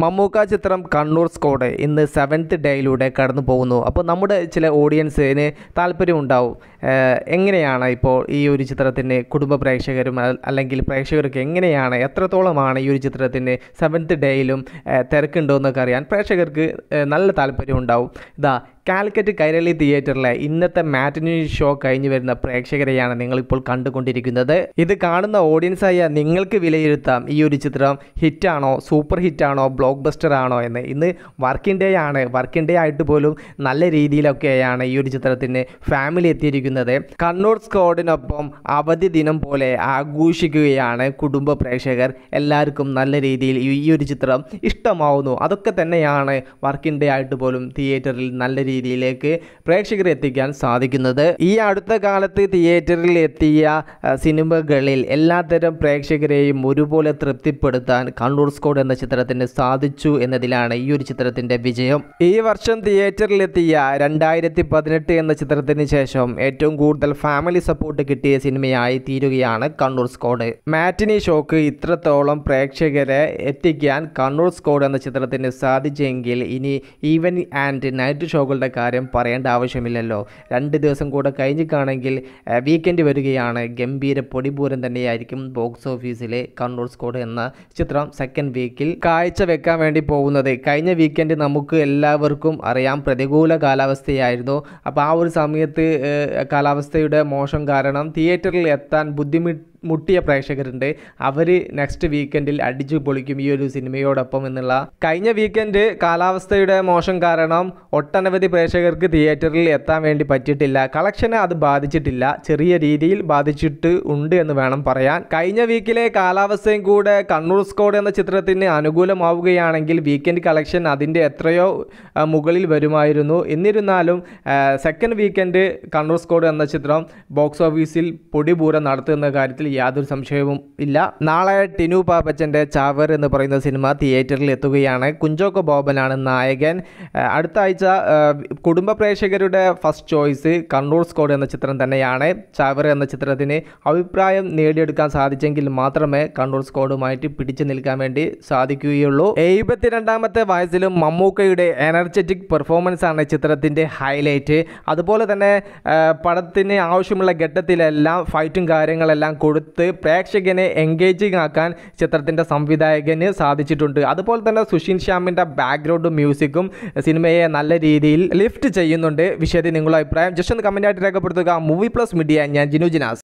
മമ്മൂക്ക ചിത്രം കണ്ണൂർ സ്കോഡ് ഇന്ന് സെവൻത്ത് ഡേയിലൂടെ കടന്നു പോകുന്നു അപ്പോൾ നമ്മുടെ ചില ഓഡിയൻസിന് താല്പര്യമുണ്ടാവും എങ്ങനെയാണ് ഇപ്പോൾ ഈ ഒരു ചിത്രത്തിന് കുടുംബ പ്രേക്ഷകരും അല്ലെങ്കിൽ പ്രേക്ഷകർക്ക് എങ്ങനെയാണ് എത്രത്തോളമാണ് ഈ ഒരു ചിത്രത്തിന് സെവൻത്ത് ഡേയിലും തിരക്കുണ്ടോ എന്നൊക്കെ അറിയാൻ പ്രേക്ഷകർക്ക് നല്ല താല്പര്യം ഉണ്ടാവും ഇതാ കാലിക്കറ്റ് കൈരളി തിയേറ്ററിലെ ഇന്നത്തെ മാറ്റിനി ഷോ കഴിഞ്ഞു വരുന്ന പ്രേക്ഷകരെയാണ് നിങ്ങളിപ്പോൾ കണ്ടുകൊണ്ടിരിക്കുന്നത് ഇത് കാണുന്ന ഓഡിയൻസായ നിങ്ങൾക്ക് വിലയിരുത്താം ഈ ഒരു ചിത്രം ഹിറ്റാണോ സൂപ്പർ ഹിറ്റാണോ ബ്ലോക്ക് ബസ്റ്റർ ആണോ എന്ന് ഇന്ന് വർക്കിംഗ് ഡേ ആണ് വർക്കിംഗ് ഡേ ആയിട്ട് പോലും നല്ല രീതിയിലൊക്കെയാണ് ഈ ഒരു ചിത്രത്തിന് ഫാമിലി എത്തിയിരിക്കുന്നത് കണ്ണൂർ സ്ക്വാഡിനൊപ്പം അവധി ദിനം പോലെ ആഘോഷിക്കുകയാണ് കുടുംബ പ്രേക്ഷകർ എല്ലാവർക്കും നല്ല രീതിയിൽ ഈ ഒരു ചിത്രം ഇഷ്ടമാവുന്നു അതൊക്കെ തന്നെയാണ് വർക്കിംഗ് ഡേ ആയിട്ട് പോലും തിയേറ്ററിൽ നല്ല രീതിയിലേക്ക് പ്രേക്ഷകർ എത്തിക്കാൻ സാധിക്കുന്നത് ഈ അടുത്ത കാലത്ത് തിയേറ്ററിൽ എത്തിയ സിനിമകളിൽ എല്ലാത്തരം പ്രേക്ഷകരെയും ഒരുപോലെ തൃപ്തിപ്പെടുത്താൻ കണ്ണൂർ സ്കോഡ് എന്ന ചിത്രത്തിന് സാധിച്ചു എന്നതിലാണ് ഈ ഒരു ചിത്രത്തിന്റെ വിജയം ഈ വർഷം തിയേറ്ററിലെത്തിയ രണ്ടായിരത്തി പതിനെട്ട് എന്ന ചിത്രത്തിന് ശേഷം ഏറ്റവും കൂടുതൽ ഫാമിലി സപ്പോർട്ട് കിട്ടിയ സിനിമയായി തീരുകയാണ് കണ്ണൂർ സ്കോഡ് മാറ്റിനി ഷോക്ക് ഇത്രത്തോളം പ്രേക്ഷകരെ എത്തിക്കാൻ കണ്ണൂർ സ്കോഡ് എന്ന ചിത്രത്തിന് സാധിച്ചെങ്കിൽ ഇനി ഈവൻ ആൻഡ് നൈറ്റ് ഷോകൾ വിദ്യാർത്ഥികളുടെ കാര്യം പറയേണ്ട ആവശ്യമില്ലല്ലോ രണ്ട് ദിവസം കൂടെ കഴിഞ്ഞിക്കാണെങ്കിൽ വീക്കെൻഡ് വരികയാണ് ഗംഭീര പൊടിപൂരം തന്നെയായിരിക്കും ബോക്സ് ഓഫീസിലെ കണ്ണൂർ സ്കോഡ് എന്ന ചിത്രം സെക്കൻഡ് വീക്കിൽ കാഴ്ച വെക്കാൻ വേണ്ടി പോകുന്നത് കഴിഞ്ഞ വീക്കെൻഡ് നമുക്ക് എല്ലാവർക്കും അറിയാം പ്രതികൂല കാലാവസ്ഥയായിരുന്നു അപ്പോൾ ആ ഒരു സമയത്ത് കാലാവസ്ഥയുടെ മോശം കാരണം തിയേറ്ററിൽ എത്താൻ ബുദ്ധിമുട്ട് മുട്ടിയ പ്രേക്ഷകരുണ്ട് അവർ നെക്സ്റ്റ് വീക്കെൻഡിൽ അടിച്ചു പൊളിക്കും ഈ ഒരു സിനിമയോടൊപ്പം എന്നുള്ള കഴിഞ്ഞ വീക്കെൻഡ് കാലാവസ്ഥയുടെ മോശം കാരണം ഒട്ടനവധി പ്രേക്ഷകർക്ക് തിയേറ്ററിൽ എത്താൻ വേണ്ടി പറ്റിയിട്ടില്ല കളക്ഷനെ അത് ബാധിച്ചിട്ടില്ല ചെറിയ രീതിയിൽ ബാധിച്ചിട്ട് ഉണ്ട് എന്ന് വേണം പറയാൻ കഴിഞ്ഞ വീക്കിലെ കാലാവസ്ഥയും കൂടെ കണ്ണൂർ സ്കോഡ് എന്ന ചിത്രത്തിന് അനുകൂലമാവുകയാണെങ്കിൽ വീക്കെൻഡ് കളക്ഷൻ അതിൻ്റെ എത്രയോ മുകളിൽ വരുമായിരുന്നു എന്നിരുന്നാലും സെക്കൻഡ് വീക്കെൻഡ് കണ്ണൂർ സ്കോഡ് എന്ന ചിത്രം ബോക്സ് ഓഫീസിൽ പൊടിപൂരം നടത്തുന്ന കാര്യത്തിൽ യാതൊരു സംശയവും ഇല്ല നാളെ ടിനു പാപ്പച്ചൻ്റെ ചാവർ എന്ന് പറയുന്ന സിനിമ തിയേറ്ററിൽ എത്തുകയാണ് കുഞ്ചോക്ക ബോബനാണ് നായകൻ അടുത്ത ആഴ്ച കുടുംബ പ്രേക്ഷകരുടെ ഫസ്റ്റ് ചോയ്സ് കണ്ണൂർ സ്കോഡ് എന്ന ചിത്രം തന്നെയാണ് ചാവർ എന്ന ചിത്രത്തിന് അഭിപ്രായം നേടിയെടുക്കാൻ സാധിച്ചെങ്കിൽ മാത്രമേ കണ്ണൂർ സ്കോഡുമായിട്ട് പിടിച്ചു നിൽക്കാൻ വേണ്ടി സാധിക്കുകയുള്ളൂ എഴുപത്തിരണ്ടാമത്തെ വയസ്സിലും മമ്മൂക്കയുടെ എനർജറ്റിക് പെർഫോമൻസ് ആണ് ചിത്രത്തിൻ്റെ ഹൈലൈറ്റ് അതുപോലെ തന്നെ പടത്തിന് ആവശ്യമുള്ള ഘട്ടത്തിലെല്ലാം ഫൈറ്റും കാര്യങ്ങളെല്ലാം കൊടുത്തു കൊടുത്ത് പ്രേക്ഷകനെ എൻഗേജിങ് ആക്കാൻ ചിത്രത്തിൻ്റെ സംവിധായകന് സാധിച്ചിട്ടുണ്ട് അതുപോലെ തന്നെ സുഷിൻ ശ്യാമിൻ്റെ ബാക്ക്ഗ്രൗണ്ട് മ്യൂസിക്കും സിനിമയെ നല്ല രീതിയിൽ ലിഫ്റ്റ് ചെയ്യുന്നുണ്ട് വിഷയത്തിൽ നിങ്ങളുടെ അഭിപ്രായം ജസ്റ്റ് ഒന്ന് കമൻ്റായിട്ട് രേഖപ്പെടുത്തുക മൂവി പ്ലസ് മീഡിയ ഞാൻ ജിനു ജിനാസ്